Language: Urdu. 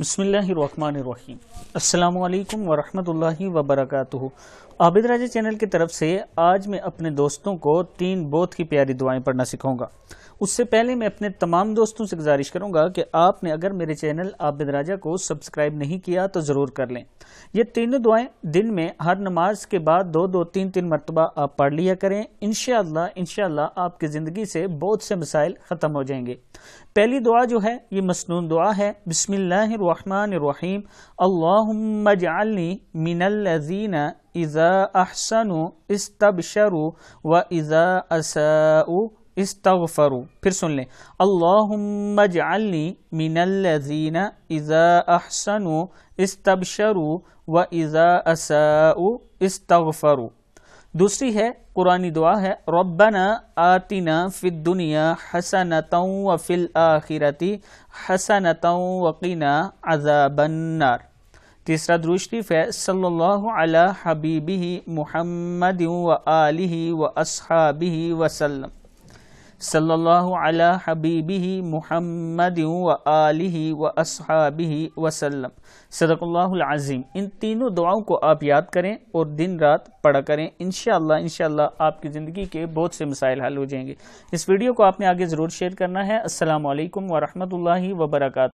بسم اللہ الرحمن الرحیم السلام علیکم ورحمت اللہ وبرکاتہ عابد راجہ چینل کی طرف سے آج میں اپنے دوستوں کو تین بہت کی پیاری دعائیں پڑھنا سکھوں گا اس سے پہلے میں اپنے تمام دوستوں سے گزارش کروں گا کہ آپ نے اگر میرے چینل عابد راجہ کو سبسکرائب نہیں کیا تو ضرور کر لیں یہ تینوں دعائیں دن میں ہر نماز کے بعد دو دو تین تین مرتبہ آپ پڑھ لیا کریں انشاءاللہ انشاءاللہ آپ کی زندگی سے بہت سے مسائل ختم ہو جائیں گے پہلی دعا جو ہے یہ مسنون دعا ہے بسم اللہ الرحمن الرحیم اللہم اجعلنی من الذین اذا احسنوا استبشروا و اذا اساؤوا استغفرو پھر سن لیں اللہم اجعلنی من الذین اذا احسنو استبشرو و اذا استغفرو دوسری ہے قرآن دعا ہے ربنا آتنا فی الدنیا حسنتا و الآخرت حسنتا وقین عذاب النار تیسرا دروش ہے صلی اللہ علی حبیبی محمد و آلہ و اصحابہ وسلم صلی اللہ علی حبیبہ محمد و علیہ و اصحابہ وسلم صدق اللہ العظیم ان تینوں دعاؤں کو آپ یاد کریں اور دن رات پڑھا کریں انشاءاللہ انشاءاللہ آپ کی زندگی کے بہت سے مسائل حل ہو جائیں گے اس ویڈیو کو آپ نے آگے ضرور شیئر کرنا ہے السلام علیکم ورحمت اللہ وبرکاتہ